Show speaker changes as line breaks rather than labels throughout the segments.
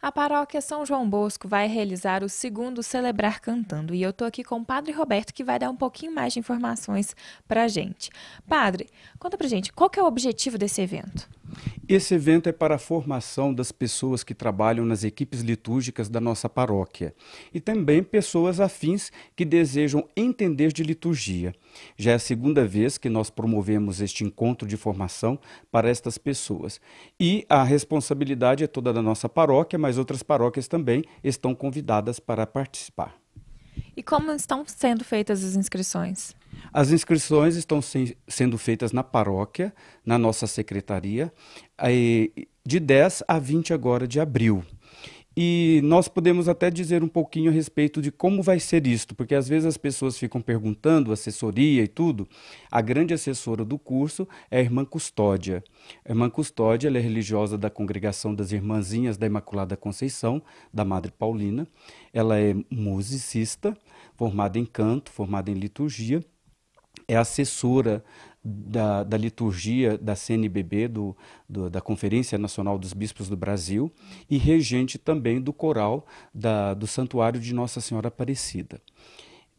A paróquia São João Bosco vai realizar o segundo Celebrar Cantando e eu estou aqui com o Padre Roberto que vai dar um pouquinho mais de informações para a gente. Padre, conta para gente, qual que é o objetivo desse evento?
Esse evento é para a formação das pessoas que trabalham nas equipes litúrgicas da nossa paróquia e também pessoas afins que desejam entender de liturgia. Já é a segunda vez que nós promovemos este encontro de formação para estas pessoas e a responsabilidade é toda da nossa paróquia paróquia, mas outras paróquias também estão convidadas para participar.
E como estão sendo feitas as inscrições?
As inscrições estão se, sendo feitas na paróquia, na nossa secretaria, de 10 a 20 agora de abril. E nós podemos até dizer um pouquinho a respeito de como vai ser isto, porque às vezes as pessoas ficam perguntando, assessoria e tudo. A grande assessora do curso é a irmã Custódia. A irmã Custódia ela é religiosa da Congregação das Irmãzinhas da Imaculada Conceição, da Madre Paulina. Ela é musicista, formada em canto, formada em liturgia é assessora da, da liturgia da CNBB, do, do, da Conferência Nacional dos Bispos do Brasil, e regente também do coral da, do Santuário de Nossa Senhora Aparecida.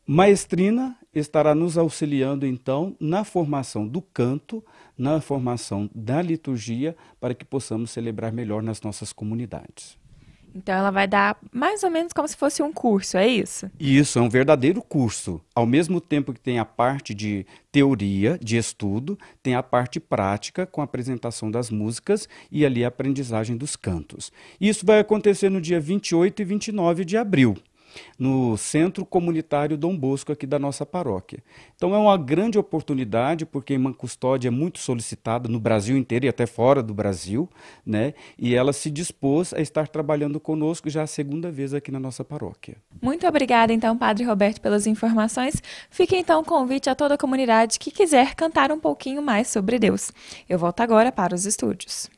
Maestrina estará nos auxiliando então na formação do canto, na formação da liturgia, para que possamos celebrar melhor nas nossas comunidades.
Então ela vai dar mais ou menos como se fosse um curso, é isso?
Isso, é um verdadeiro curso. Ao mesmo tempo que tem a parte de teoria, de estudo, tem a parte prática com a apresentação das músicas e ali a aprendizagem dos cantos. Isso vai acontecer no dia 28 e 29 de abril no Centro Comunitário Dom Bosco aqui da nossa paróquia. Então é uma grande oportunidade porque Irmã custódia é muito solicitada no Brasil inteiro e até fora do Brasil, né? E ela se dispôs a estar trabalhando conosco já a segunda vez aqui na nossa paróquia.
Muito obrigada então, Padre Roberto, pelas informações. Fica então o convite a toda a comunidade que quiser cantar um pouquinho mais sobre Deus. Eu volto agora para os estúdios.